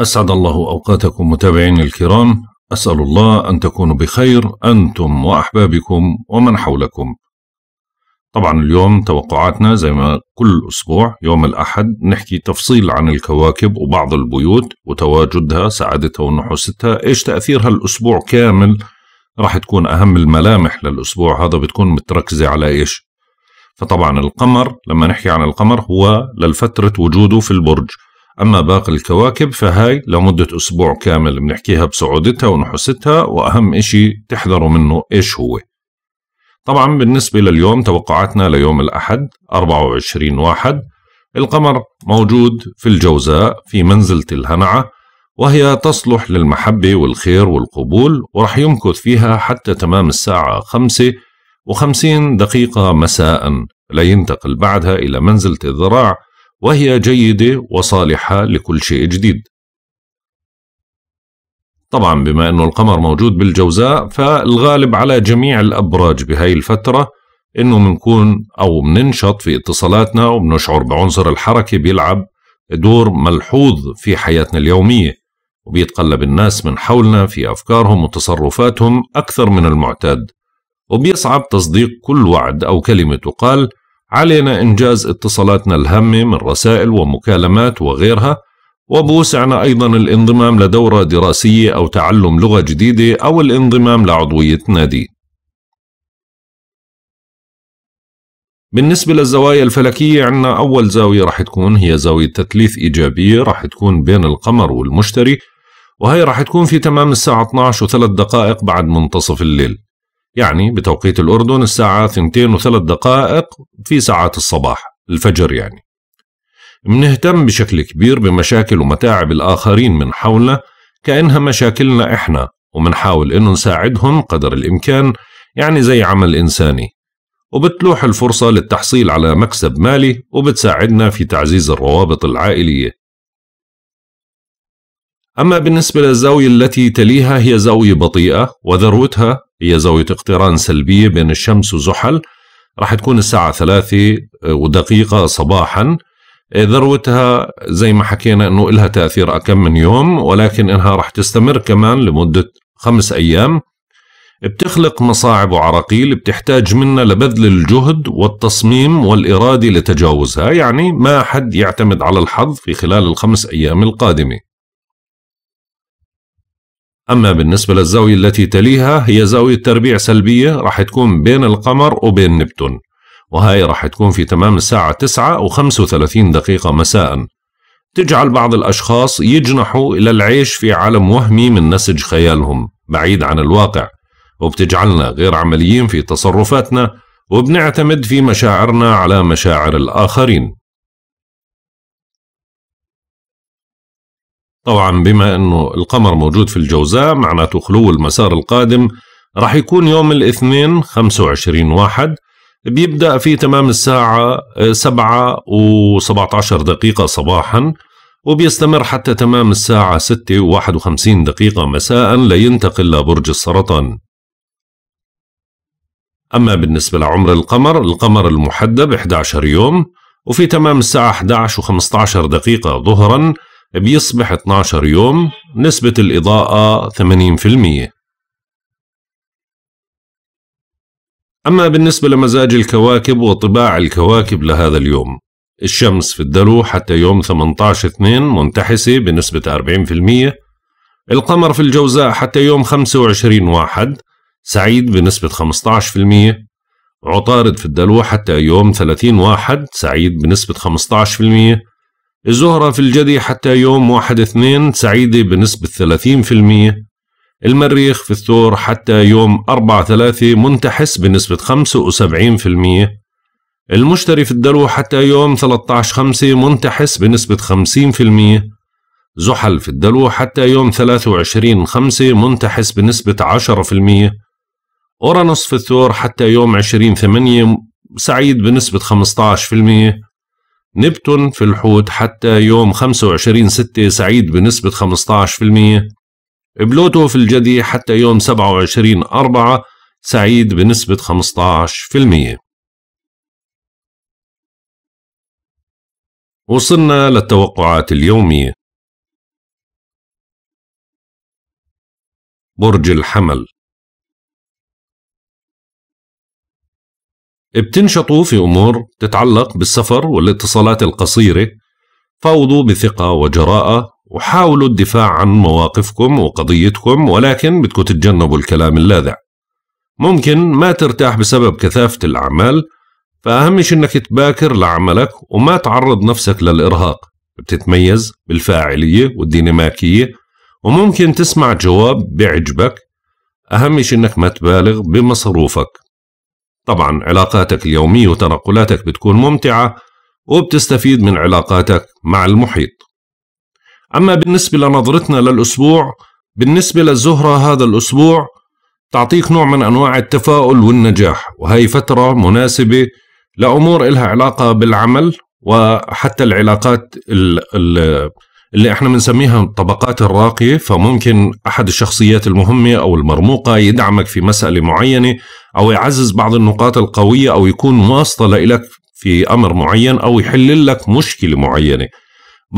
أسعد الله أوقاتكم متابعين الكرام أسأل الله أن تكونوا بخير أنتم وأحبابكم ومن حولكم طبعا اليوم توقعاتنا زي ما كل أسبوع يوم الأحد نحكي تفصيل عن الكواكب وبعض البيوت وتواجدها سعادتها ونحوستها إيش تأثيرها الأسبوع كامل راح تكون أهم الملامح للأسبوع هذا بتكون متركزة على إيش فطبعا القمر لما نحكي عن القمر هو للفترة وجوده في البرج أما باقي الكواكب فهاي لمدة أسبوع كامل بنحكيها بصعودتها ونحوستها وأهم إشي تحذروا منه إيش هو طبعا بالنسبة لليوم توقعاتنا ليوم الأحد 24 واحد القمر موجود في الجوزاء في منزلة الهنعة وهي تصلح للمحبة والخير والقبول ورح يمكث فيها حتى تمام الساعة خمسة وخمسين دقيقة مساء لينتقل بعدها إلى منزلة الذراع وهي جيدة وصالحة لكل شيء جديد طبعا بما أنه القمر موجود بالجوزاء فالغالب على جميع الأبراج بهاي الفترة أنه منكون أو مننشط في اتصالاتنا وبنشعر بعنصر الحركة بيلعب دور ملحوظ في حياتنا اليومية وبيتقلب الناس من حولنا في أفكارهم وتصرفاتهم أكثر من المعتاد وبيصعب تصديق كل وعد أو كلمة تقال علينا إنجاز اتصالاتنا الهامة من رسائل ومكالمات وغيرها وبوسعنا أيضا الانضمام لدورة دراسية أو تعلم لغة جديدة أو الانضمام لعضوية نادي بالنسبة للزوايا الفلكية عندنا أول زاوية رح تكون هي زاوية تثليث إيجابية رح تكون بين القمر والمشتري وهي رح تكون في تمام الساعة 12 وثلاث دقائق بعد منتصف الليل يعني بتوقيت الأردن الساعة 2 وثلاث دقائق في ساعات الصباح الفجر يعني منهتم بشكل كبير بمشاكل ومتاعب الآخرين من حولنا كأنها مشاكلنا إحنا ومنحاول إنه نساعدهم قدر الإمكان يعني زي عمل إنساني وبتلوح الفرصة للتحصيل على مكسب مالي وبتساعدنا في تعزيز الروابط العائلية أما بالنسبة للزاوية التي تليها هي زاوية بطيئة وذروتها هي زاوية اقتران سلبية بين الشمس وزحل راح تكون الساعة ثلاثة ودقيقة صباحا إيه، ذروتها زي ما حكينا انه لها تأثير أكم من يوم ولكن انها راح تستمر كمان لمدة خمس ايام بتخلق مصاعب وعراقيل بتحتاج منا لبذل الجهد والتصميم والإرادة لتجاوزها يعني ما حد يعتمد على الحظ في خلال الخمس أيام القادمة أما بالنسبة للزاوية التي تليها هي زاوية تربيع سلبية راح تكون بين القمر وبين نبتون وهاي راح تكون في تمام الساعة 9 و 35 دقيقة مساء تجعل بعض الأشخاص يجنحوا إلى العيش في عالم وهمي من نسج خيالهم بعيد عن الواقع وبتجعلنا غير عمليين في تصرفاتنا وبنعتمد في مشاعرنا على مشاعر الآخرين طبعا بما أنه القمر موجود في الجوزاء معناته خلو المسار القادم راح يكون يوم الاثنين 25 واحد بيبدأ في تمام الساعة 7 آه، و17 دقيقة صباحا وبيستمر حتى تمام الساعة 6 و51 دقيقة مساء لينتقل لبرج السرطان أما بالنسبة لعمر القمر القمر المحدب 11 يوم وفي تمام الساعة 11 و15 دقيقة ظهرا بيصبح 12 يوم نسبة الإضاءة 80% أما بالنسبة لمزاج الكواكب وطباع الكواكب لهذا اليوم الشمس في الدلو حتى يوم 18/2 منتحسة بنسبة 40% القمر في الجوزاء حتى يوم 25/1 سعيد بنسبة 15% عطارد في الدلو حتى يوم 30/1 سعيد بنسبة 15% الزهرة في الجدي حتى يوم واحد اثنين سعيدة بنسبة ثلاثين في المية المريخ في الثور حتى يوم أربعة ثلاثة منتحس بنسبة خمسة وسبعين في المية المشتري في الدلو حتى يوم 13 خمسة منتحس بنسبة خمسين في المية زحل في الدلو حتى يوم 23 خمسة منتحس بنسبة عشرة في المية أورانوس في الثور حتى يوم 20 ثمانية سعيد بنسبة 15% نبتون في الحوت حتى يوم 25 6 سعيد بنسبة 15% بلوتو في الجدي حتى يوم 27 4 سعيد بنسبة 15% وصلنا للتوقعات اليومية برج الحمل بتنشطوا في أمور تتعلق بالسفر والاتصالات القصيرة فاوضوا بثقة وجراءة وحاولوا الدفاع عن مواقفكم وقضيتكم ولكن بدكم تتجنبوا الكلام اللاذع ممكن ما ترتاح بسبب كثافة الأعمال فأهم شيء إنك تباكر لعملك وما تعرض نفسك للإرهاق بتتميز بالفاعلية والديناميكية وممكن تسمع جواب بعجبك أهم شيء إنك ما تبالغ بمصروفك طبعا علاقاتك اليومية وتنقلاتك بتكون ممتعة وبتستفيد من علاقاتك مع المحيط أما بالنسبة لنظرتنا للأسبوع بالنسبة للزهرة هذا الأسبوع تعطيك نوع من أنواع التفاؤل والنجاح وهي فترة مناسبة لأمور إلها علاقة بالعمل وحتى العلاقات اللي احنا بنسميها الطبقات الراقيه فممكن احد الشخصيات المهمه او المرموقه يدعمك في مساله معينه او يعزز بعض النقاط القويه او يكون واسطه لك في امر معين او يحل لك مشكله معينه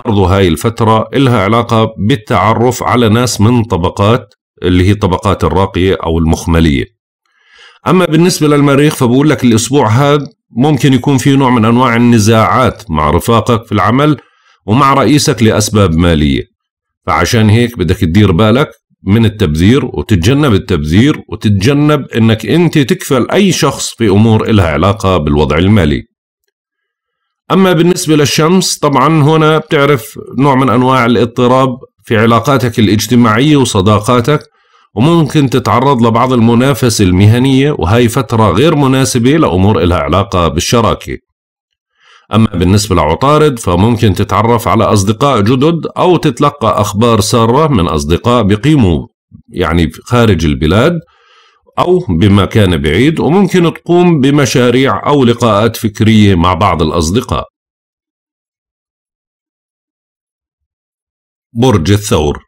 برضو هاي الفترة إلها علاقة بالتعرف على ناس من طبقات اللي هي الطبقات الراقية أو المخملية أما بالنسبة للمريخ فبقول لك الأسبوع هذا ممكن يكون في نوع من أنواع النزاعات مع رفاقك في العمل ومع رئيسك لأسباب مالية فعشان هيك بدك تدير بالك من التبذير وتتجنب التبذير وتتجنب انك انت تكفل اي شخص في امور إلها علاقة بالوضع المالي اما بالنسبة للشمس طبعا هنا بتعرف نوع من انواع الاضطراب في علاقاتك الاجتماعية وصداقاتك وممكن تتعرض لبعض المنافسة المهنية وهي فترة غير مناسبة لأمور إلها علاقة بالشراكة أما بالنسبة لعطارد فممكن تتعرف على أصدقاء جدد أو تتلقى أخبار سارة من أصدقاء بقيموا يعني خارج البلاد أو بمكان بعيد وممكن تقوم بمشاريع أو لقاءات فكرية مع بعض الأصدقاء برج الثور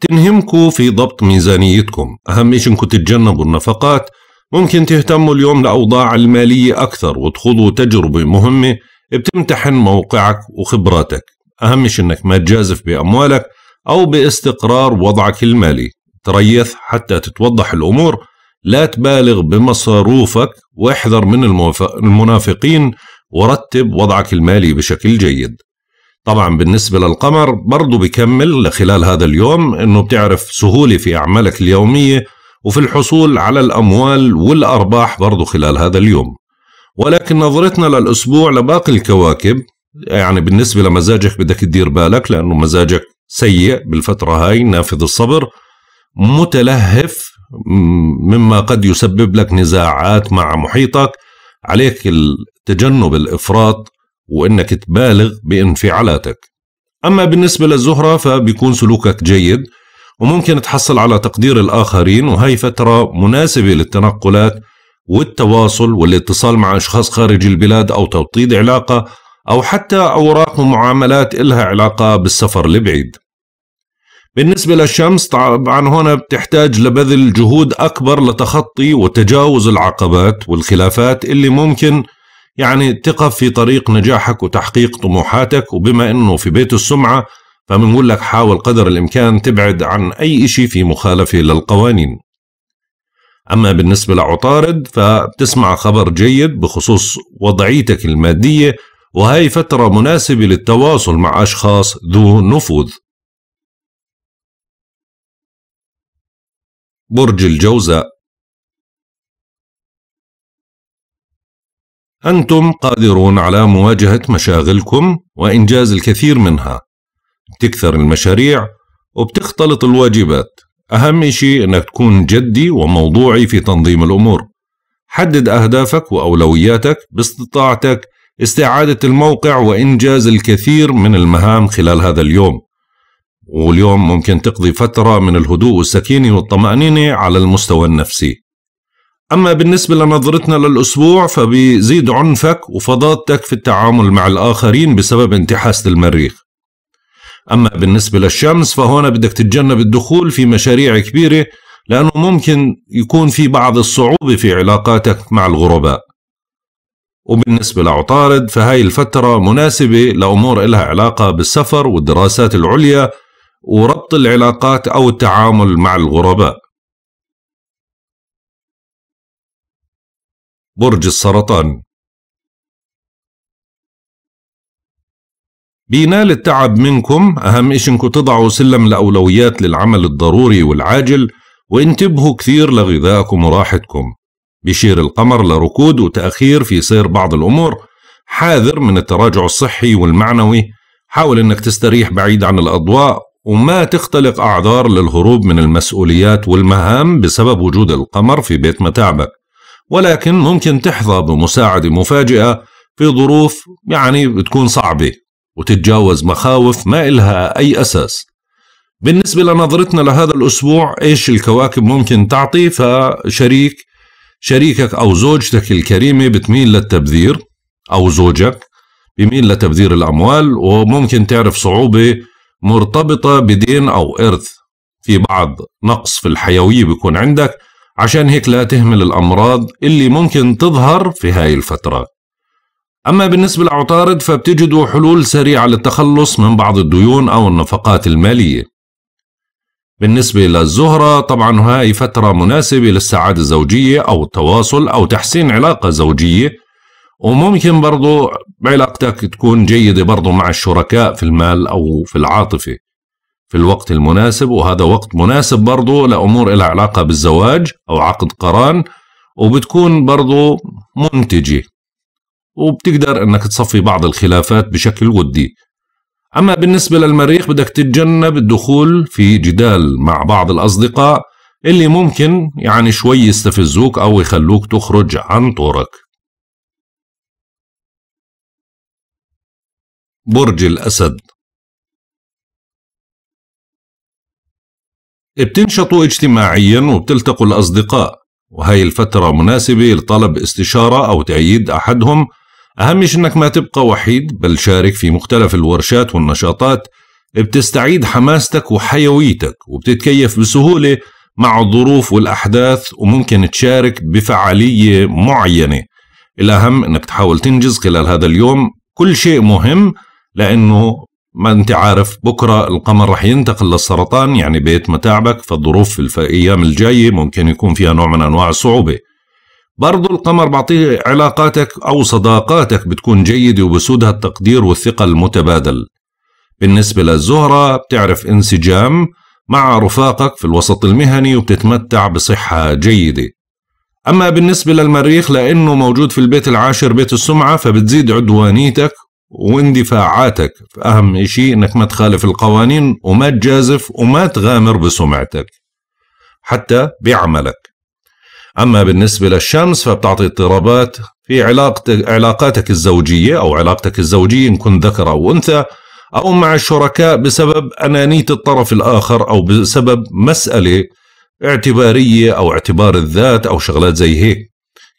تنهمكوا في ضبط ميزانيتكم أهم شيء أنكم تتجنبوا النفقات ممكن تهتموا اليوم لأوضاع المالية أكثر وتخوضوا تجربة مهمة بتمتحن موقعك وخبراتك أهم شيء أنك ما تجازف بأموالك أو باستقرار وضعك المالي تريث حتى تتوضح الأمور لا تبالغ بمصروفك واحذر من المنافقين ورتب وضعك المالي بشكل جيد طبعا بالنسبة للقمر برضو بكمل لخلال هذا اليوم أنه بتعرف سهولة في أعمالك اليومية وفي الحصول على الأموال والأرباح برضو خلال هذا اليوم ولكن نظرتنا للأسبوع لباقي الكواكب يعني بالنسبة لمزاجك بدك تدير بالك لأنه مزاجك سيء بالفترة هاي نافذ الصبر متلهف مما قد يسبب لك نزاعات مع محيطك عليك تجنب الإفراط وإنك تبالغ بانفعالاتك أما بالنسبة للزهرة فبيكون سلوكك جيد وممكن تحصل على تقدير الآخرين وهي فترة مناسبة للتنقلات والتواصل والاتصال مع أشخاص خارج البلاد أو توطيد علاقة أو حتى أوراق ومعاملات إلها علاقة بالسفر البعيد بالنسبة للشمس طبعا هنا بتحتاج لبذل جهود أكبر لتخطي وتجاوز العقبات والخلافات اللي ممكن يعني تقف في طريق نجاحك وتحقيق طموحاتك وبما أنه في بيت السمعة فبنقول لك حاول قدر الإمكان تبعد عن أي شيء في مخالفة للقوانين أما بالنسبة لعطارد فبتسمع خبر جيد بخصوص وضعيتك المادية وهي فترة مناسبة للتواصل مع أشخاص ذو نفوذ برج الجوزاء أنتم قادرون على مواجهة مشاغلكم وإنجاز الكثير منها بتكثر المشاريع وبتختلط الواجبات أهم شيء أنك تكون جدي وموضوعي في تنظيم الأمور حدد أهدافك وأولوياتك باستطاعتك استعادة الموقع وإنجاز الكثير من المهام خلال هذا اليوم واليوم ممكن تقضي فترة من الهدوء والسكينة والطمأنينة على المستوى النفسي أما بالنسبة لنظرتنا للأسبوع فبيزيد عنفك وفضاتك في التعامل مع الآخرين بسبب انتحاسة المريخ أما بالنسبة للشمس فهنا بدك تتجنب الدخول في مشاريع كبيرة لأنه ممكن يكون في بعض الصعوبة في علاقاتك مع الغرباء وبالنسبة لعطارد فهاي الفترة مناسبة لأمور إلها علاقة بالسفر والدراسات العليا وربط العلاقات أو التعامل مع الغرباء برج السرطان بينال التعب منكم أهم إيش إنكم تضعوا سلم الأولويات للعمل الضروري والعاجل وانتبهوا كثير لغذائكم وراحتكم بيشير القمر لركود وتأخير في سير بعض الأمور حاذر من التراجع الصحي والمعنوي حاول أنك تستريح بعيد عن الأضواء وما تختلق أعذار للهروب من المسؤوليات والمهام بسبب وجود القمر في بيت متاعبك ولكن ممكن تحظى بمساعدة مفاجئة في ظروف يعني بتكون صعبة وتتجاوز مخاوف ما إلها أي أساس بالنسبة لنظرتنا لهذا الأسبوع إيش الكواكب ممكن تعطي فشريك شريكك أو زوجتك الكريمة بتميل للتبذير أو زوجك بميل لتبذير الأموال وممكن تعرف صعوبة مرتبطة بدين أو إرث في بعض نقص في الحيوية بيكون عندك عشان هيك لا تهمل الأمراض اللي ممكن تظهر في هاي الفترة أما بالنسبة لعطارد فبتجدوا حلول سريعة للتخلص من بعض الديون أو النفقات المالية بالنسبة للزهرة طبعا هاي فترة مناسبة للسعادة الزوجية أو التواصل أو تحسين علاقة زوجية وممكن برضو علاقتك تكون جيدة برضو مع الشركاء في المال أو في العاطفة في الوقت المناسب وهذا وقت مناسب برضو لأمور إلى علاقة بالزواج أو عقد قران وبتكون برضو منتجة وبتقدر أنك تصفي بعض الخلافات بشكل ودي أما بالنسبة للمريخ بدك تتجنب الدخول في جدال مع بعض الأصدقاء اللي ممكن يعني شوي يستفزوك أو يخلوك تخرج عن طورك برج الأسد بتنشطوا اجتماعيا وبتلتقوا الأصدقاء وهي الفترة مناسبة لطلب استشارة أو تأييد أحدهم أهم شيء أنك ما تبقى وحيد بل شارك في مختلف الورشات والنشاطات بتستعيد حماستك وحيويتك وبتتكيف بسهولة مع الظروف والأحداث وممكن تشارك بفعالية معينة الأهم أنك تحاول تنجز خلال هذا اليوم كل شيء مهم لأنه ما أنت عارف بكرة القمر رح ينتقل للسرطان يعني بيت متاعبك فالظروف في الأيام الجاية ممكن يكون فيها نوع من أنواع الصعوبة برضو القمر بعطيه علاقاتك أو صداقاتك بتكون جيدة وبسودها التقدير والثقة المتبادل بالنسبة للزهرة بتعرف انسجام مع رفاقك في الوسط المهني وبتتمتع بصحة جيدة أما بالنسبة للمريخ لأنه موجود في البيت العاشر بيت السمعة فبتزيد عدوانيتك واندفاعاتك أهم شيء أنك ما تخالف القوانين وما تجازف وما تغامر بسمعتك حتى بعملك أما بالنسبة للشمس فبتعطي اضطرابات في علاقتك علاقاتك الزوجية أو علاقتك الزوجية إن كنت ذكر أو أنثى أو مع الشركاء بسبب أنانية الطرف الآخر أو بسبب مسألة اعتبارية أو اعتبار الذات أو شغلات زي هيك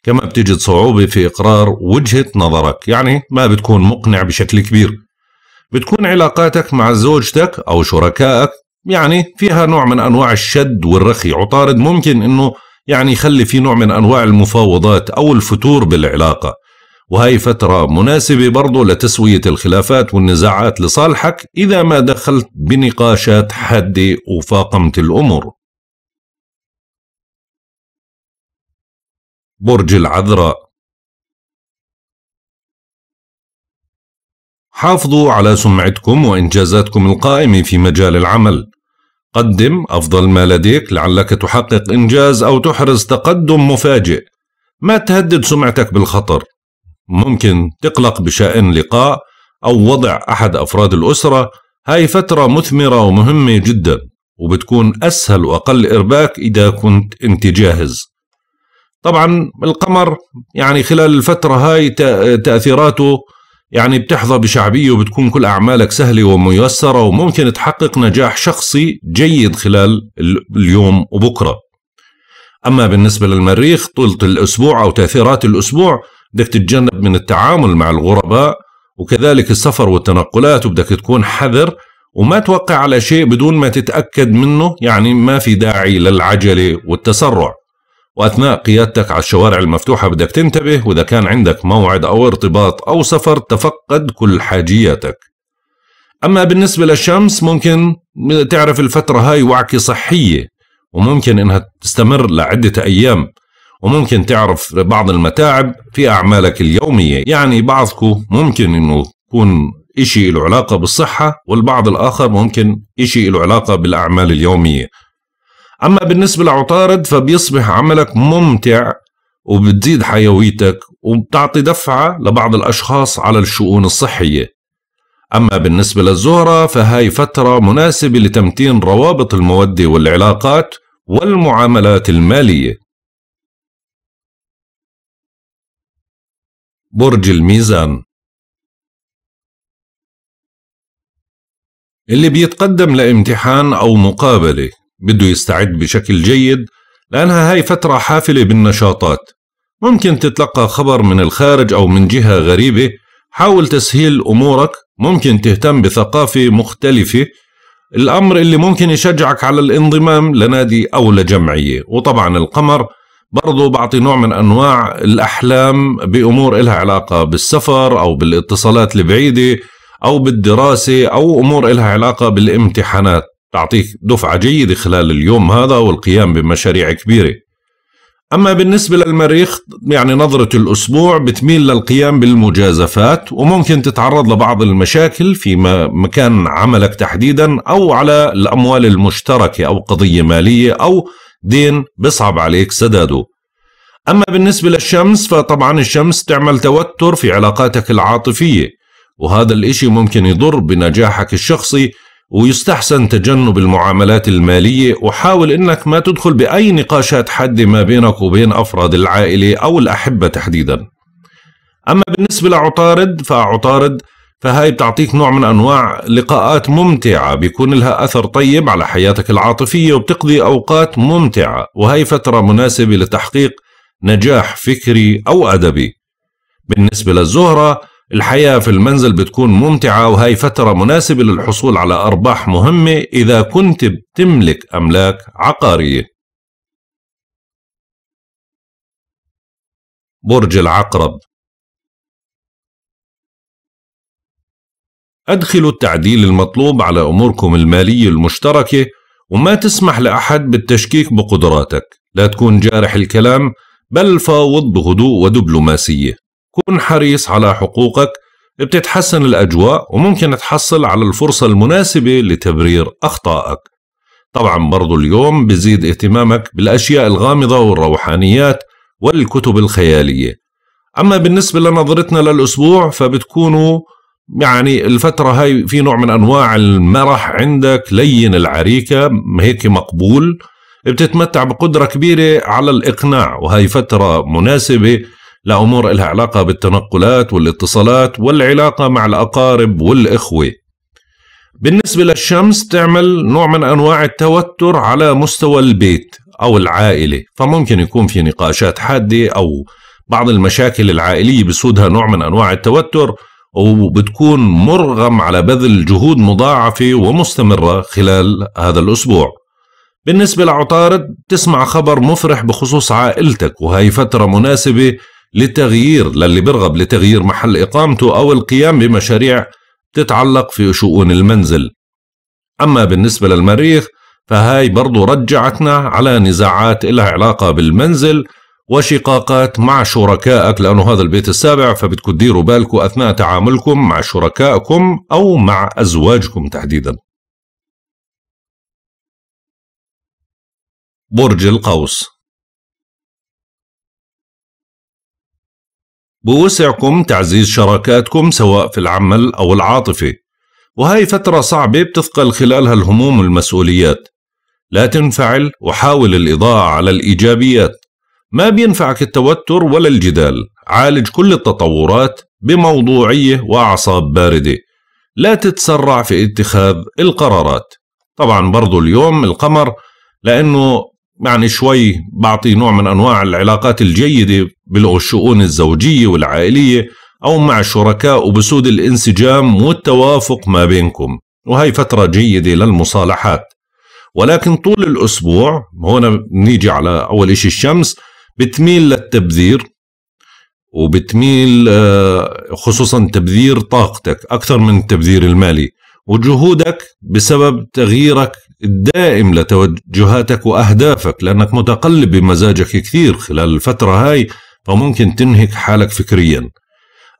كما بتجد صعوبة في إقرار وجهة نظرك يعني ما بتكون مقنع بشكل كبير بتكون علاقاتك مع زوجتك أو شركائك يعني فيها نوع من أنواع الشد والرخي عطارد ممكن أنه يعني يخلي في نوع من أنواع المفاوضات أو الفتور بالعلاقة وهي فترة مناسبة برضو لتسوية الخلافات والنزاعات لصالحك إذا ما دخلت بنقاشات حادة وفاقمت الأمور برج العذراء حافظوا على سمعتكم وإنجازاتكم القائمة في مجال العمل قدم أفضل ما لديك لعلك تحقق إنجاز أو تحرز تقدم مفاجئ ما تهدد سمعتك بالخطر ممكن تقلق بشأن لقاء أو وضع أحد أفراد الأسرة هاي فترة مثمرة ومهمة جدا وبتكون أسهل وأقل إرباك إذا كنت أنت جاهز طبعا القمر يعني خلال الفترة هاي تأثيراته يعني بتحظى بشعبية وبتكون كل أعمالك سهلة وميسرة وممكن تحقق نجاح شخصي جيد خلال اليوم وبكرة أما بالنسبة للمريخ طولة الأسبوع أو تأثيرات الأسبوع بدك تتجنب من التعامل مع الغرباء وكذلك السفر والتنقلات وبدك تكون حذر وما توقع على شيء بدون ما تتأكد منه يعني ما في داعي للعجلة والتسرع وأثناء قيادتك على الشوارع المفتوحة بدك تنتبه وإذا كان عندك موعد أو ارتباط أو سفر تفقد كل حاجياتك أما بالنسبة للشمس ممكن تعرف الفترة هاي وعكة صحية وممكن إنها تستمر لعدة أيام وممكن تعرف بعض المتاعب في أعمالك اليومية يعني بعضكم ممكن إنه يكون إشي له علاقة بالصحة والبعض الآخر ممكن إشي له علاقة بالأعمال اليومية أما بالنسبة لعطارد فبيصبح عملك ممتع وبتزيد حيويتك وبتعطي دفعة لبعض الأشخاص على الشؤون الصحية أما بالنسبة للزهرة فهاي فترة مناسبة لتمتين روابط المودة والعلاقات والمعاملات المالية برج الميزان اللي بيتقدم لامتحان أو مقابلة بده يستعد بشكل جيد لأنها هاي فترة حافلة بالنشاطات ممكن تتلقى خبر من الخارج أو من جهة غريبة حاول تسهيل أمورك ممكن تهتم بثقافة مختلفة الأمر اللي ممكن يشجعك على الانضمام لنادي أو لجمعية وطبعا القمر برضو بعطي نوع من أنواع الأحلام بأمور إلها علاقة بالسفر أو بالاتصالات البعيدة أو بالدراسة أو أمور إلها علاقة بالامتحانات تعطيك دفعة جيدة خلال اليوم هذا والقيام بمشاريع كبيرة أما بالنسبة للمريخ يعني نظرة الأسبوع بتميل للقيام بالمجازفات وممكن تتعرض لبعض المشاكل في مكان عملك تحديدا أو على الأموال المشتركة أو قضية مالية أو دين بصعب عليك سداده أما بالنسبة للشمس فطبعا الشمس تعمل توتر في علاقاتك العاطفية وهذا الإشي ممكن يضر بنجاحك الشخصي ويستحسن تجنب المعاملات المالية وحاول انك ما تدخل بأي نقاشات حادة ما بينك وبين أفراد العائلة أو الأحبة تحديدا أما بالنسبة لعطارد فعطارد فهاي بتعطيك نوع من أنواع لقاءات ممتعة بيكون لها أثر طيب على حياتك العاطفية وبتقضي أوقات ممتعة وهي فترة مناسبة لتحقيق نجاح فكري أو أدبي بالنسبة للزهرة الحياة في المنزل بتكون ممتعة وهي فترة مناسبة للحصول على أرباح مهمة إذا كنت بتملك أملاك عقارية برج العقرب أدخلوا التعديل المطلوب على أموركم المالية المشتركة وما تسمح لأحد بالتشكيك بقدراتك لا تكون جارح الكلام بل فاوض بهدوء ودبلوماسية كن حريص على حقوقك بتتحسن الأجواء وممكن تحصل على الفرصة المناسبة لتبرير أخطائك طبعا برضو اليوم بزيد اهتمامك بالأشياء الغامضة والروحانيات والكتب الخيالية أما بالنسبة لنظرتنا للأسبوع فبتكونوا يعني الفترة هاي في نوع من أنواع المرح عندك لين العريكة هيك مقبول بتتمتع بقدرة كبيرة على الإقناع وهي فترة مناسبة لأمور إلها علاقة بالتنقلات والاتصالات والعلاقة مع الأقارب والإخوة بالنسبة للشمس تعمل نوع من أنواع التوتر على مستوى البيت أو العائلة فممكن يكون في نقاشات حادة أو بعض المشاكل العائلية بسودها نوع من أنواع التوتر وبتكون مرغم على بذل جهود مضاعفة ومستمرة خلال هذا الأسبوع بالنسبة لعطارد تسمع خبر مفرح بخصوص عائلتك وهي فترة مناسبة للتغيير للي برغب لتغيير محل إقامته أو القيام بمشاريع تتعلق في شؤون المنزل أما بالنسبة للمريخ فهاي برضو رجعتنا على نزاعات إلها علاقة بالمنزل وشقاقات مع شركائك لأنه هذا البيت السابع فبتكون تديروا بالكم أثناء تعاملكم مع شركائكم أو مع أزواجكم تحديدا برج القوس بوسعكم تعزيز شراكاتكم سواء في العمل أو العاطفة وهي فترة صعبة بتثقل خلالها الهموم والمسؤوليات لا تنفعل وحاول الإضاءة على الإيجابيات ما بينفعك التوتر ولا الجدال عالج كل التطورات بموضوعية وأعصاب باردة لا تتسرع في اتخاذ القرارات طبعا برضو اليوم القمر لأنه يعني شوي بعطي نوع من أنواع العلاقات الجيدة بالشؤون الزوجية والعائلية أو مع شركاء وبسود الانسجام والتوافق ما بينكم وهي فترة جيدة للمصالحات ولكن طول الأسبوع هنا بنيجي على أول شيء الشمس بتميل للتبذير وبتميل آه، خصوصا تبذير طاقتك أكثر من التبذير المالي وجهودك بسبب تغييرك الدائم لتوجهاتك وأهدافك لأنك متقلب بمزاجك كثير خلال الفترة هاي فممكن تنهك حالك فكريا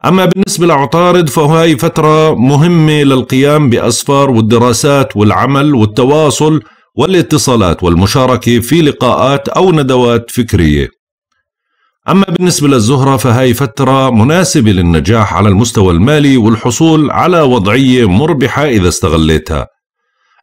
أما بالنسبة لعطارد فهاي فترة مهمة للقيام بأسفار والدراسات والعمل والتواصل والاتصالات والمشاركة في لقاءات أو ندوات فكرية أما بالنسبة للزهرة فهاي فترة مناسبة للنجاح على المستوى المالي والحصول على وضعية مربحة إذا استغليتها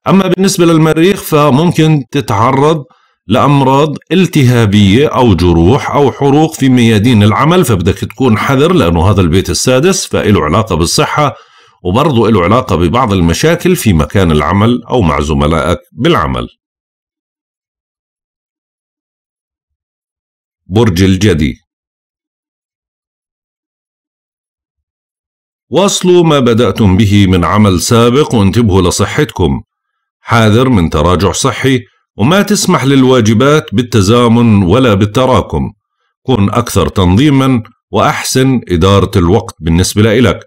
أما بالنسبة للمريخ فممكن تتعرض لأمراض التهابية أو جروح أو حروق في ميادين العمل فبدك تكون حذر لأنه هذا البيت السادس فإله علاقة بالصحة وبرضه له علاقة ببعض المشاكل في مكان العمل أو مع زملائك بالعمل برج الجدي واصلوا ما بدأتم به من عمل سابق وانتبهوا لصحتكم حاذر من تراجع صحي وما تسمح للواجبات بالتزامن ولا بالتراكم كن أكثر تنظيما وأحسن إدارة الوقت بالنسبة لإلك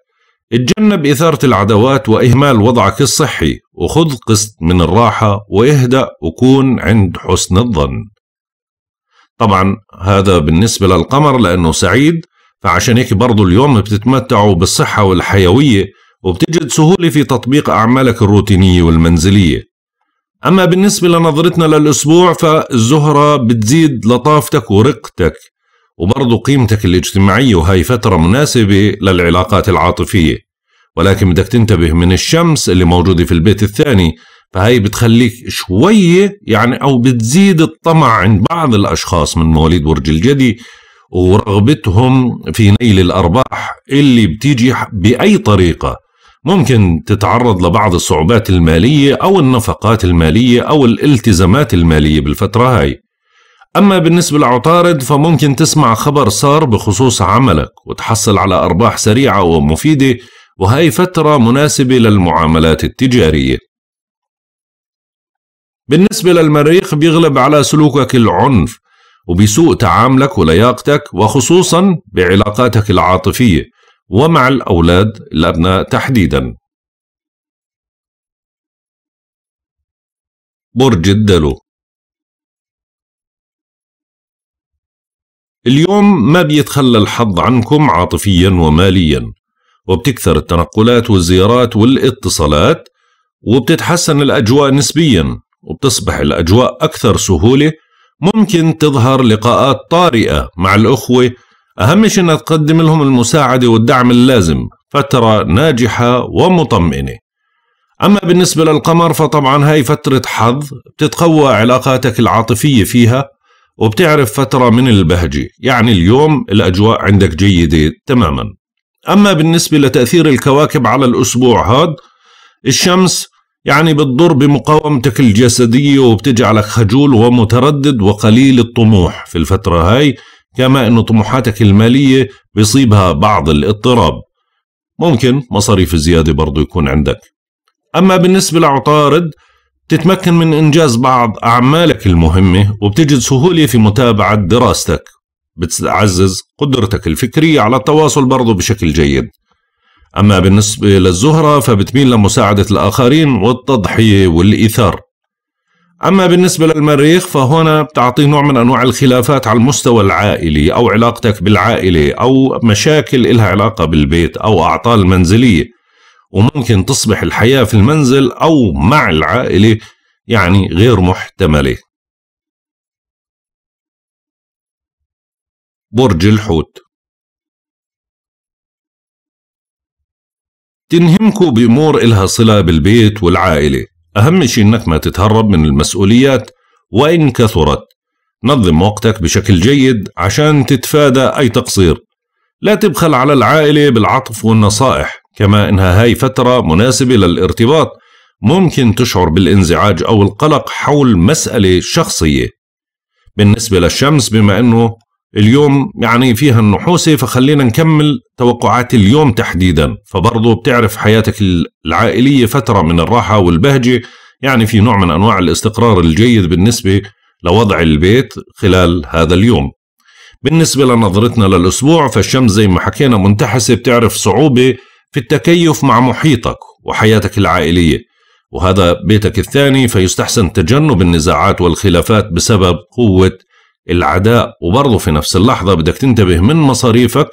اتجنب إثارة العداوات وإهمال وضعك الصحي وخذ قسط من الراحة واهدأ وكون عند حسن الظن طبعا هذا بالنسبة للقمر لأنه سعيد فعشان هيك برضو اليوم بتتمتعوا بالصحة والحيوية وبتجد سهولة في تطبيق أعمالك الروتينية والمنزلية أما بالنسبة لنظرتنا للأسبوع فالزهرة بتزيد لطافتك ورقتك وبرضو قيمتك الاجتماعية وهي فترة مناسبة للعلاقات العاطفية ولكن بدك تنتبه من الشمس اللي موجودة في البيت الثاني فهي بتخليك شوية يعني أو بتزيد الطمع عند بعض الأشخاص من مواليد برج الجدي ورغبتهم في نيل الأرباح اللي بتيجي بأي طريقة ممكن تتعرض لبعض الصعوبات المالية أو النفقات المالية أو الالتزامات المالية بالفترة هاي أما بالنسبة لعطارد فممكن تسمع خبر صار بخصوص عملك وتحصل على أرباح سريعة ومفيدة وهي فترة مناسبة للمعاملات التجارية بالنسبة للمريخ بيغلب على سلوكك العنف وبسوء تعاملك ولياقتك وخصوصا بعلاقاتك العاطفية ومع الأولاد الأبناء تحديدا برج الدلو اليوم ما بيتخلى الحظ عنكم عاطفيا وماليا وبتكثر التنقلات والزيارات والاتصالات وبتتحسن الأجواء نسبيا وبتصبح الأجواء أكثر سهولة ممكن تظهر لقاءات طارئة مع الأخوة أهم شيء إنها تقدم لهم المساعدة والدعم اللازم فترة ناجحة ومطمئنة أما بالنسبة للقمر فطبعا هاي فترة حظ بتتقوى علاقاتك العاطفية فيها وبتعرف فترة من البهجة يعني اليوم الأجواء عندك جيدة تماما أما بالنسبة لتأثير الكواكب على الأسبوع هاد الشمس يعني بتضر بمقاومتك الجسدية وبتجعلك خجول ومتردد وقليل الطموح في الفترة هاي كما أن طموحاتك المالية بيصيبها بعض الاضطراب ممكن مصاريف زيادة برضو يكون عندك أما بالنسبة لعطارد تتمكن من إنجاز بعض أعمالك المهمة وبتجد سهولة في متابعة دراستك بتعزز قدرتك الفكرية على التواصل برضو بشكل جيد أما بالنسبة للزهرة فبتميل لمساعدة الآخرين والتضحية والإيثار أما بالنسبة للمريخ فهنا بتعطي نوع من أنواع الخلافات على المستوى العائلي أو علاقتك بالعائلة أو مشاكل إلها علاقة بالبيت أو أعطال منزلية وممكن تصبح الحياة في المنزل أو مع العائلة يعني غير محتملة برج الحوت تنهمكوا بأمور إلها صلة بالبيت والعائلة أهم شيء إنك ما تتهرب من المسؤوليات وإن كثرت نظم وقتك بشكل جيد عشان تتفادى أي تقصير لا تبخل على العائلة بالعطف والنصائح كما إنها هاي فترة مناسبة للارتباط ممكن تشعر بالانزعاج أو القلق حول مسألة شخصية بالنسبة للشمس بما أنه اليوم يعني فيها النحوسة فخلينا نكمل توقعات اليوم تحديدا فبرضو بتعرف حياتك العائلية فترة من الراحة والبهجة يعني في نوع من أنواع الاستقرار الجيد بالنسبة لوضع البيت خلال هذا اليوم بالنسبة لنظرتنا للأسبوع فالشمس زي ما حكينا منتحسة بتعرف صعوبة في التكيف مع محيطك وحياتك العائلية وهذا بيتك الثاني فيستحسن تجنب النزاعات والخلافات بسبب قوة العداء وبرضه في نفس اللحظة بدك تنتبه من مصاريفك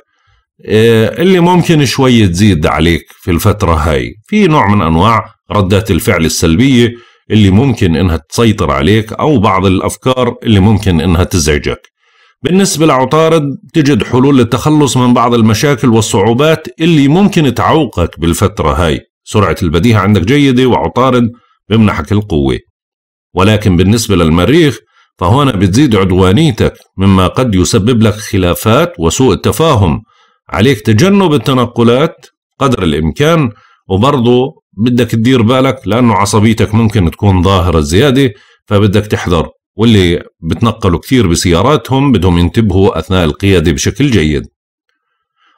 آه، اللي ممكن شوي تزيد عليك في الفترة هاي في نوع من أنواع ردات الفعل السلبية اللي ممكن إنها تسيطر عليك أو بعض الأفكار اللي ممكن إنها تزعجك بالنسبة لعطارد تجد حلول للتخلص من بعض المشاكل والصعوبات اللي ممكن تعوقك بالفترة هاي سرعة البديهة عندك جيدة وعطارد بمنحك القوة ولكن بالنسبة للمريخ فهنا بتزيد عدوانيتك مما قد يسبب لك خلافات وسوء التفاهم عليك تجنب التنقلات قدر الإمكان وبرضه بدك تدير بالك لأنه عصبيتك ممكن تكون ظاهرة زيادة فبدك تحذر واللي بتنقلوا كثير بسياراتهم بدهم ينتبهوا أثناء القيادة بشكل جيد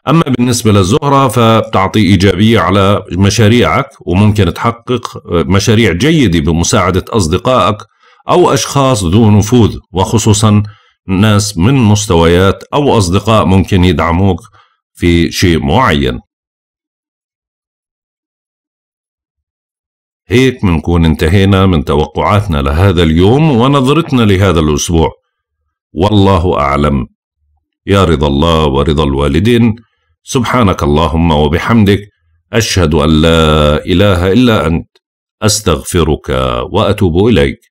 أما بالنسبة للزهرة فبتعطي إيجابية على مشاريعك وممكن تحقق مشاريع جيدة بمساعدة أصدقائك أو أشخاص ذو نفوذ وخصوصا ناس من مستويات أو أصدقاء ممكن يدعموك في شيء معين هيك منكون انتهينا من توقعاتنا لهذا اليوم ونظرتنا لهذا الأسبوع والله أعلم يا رضا الله ورضا الوالدين سبحانك اللهم وبحمدك أشهد أن لا إله إلا أنت أستغفرك وأتوب إليك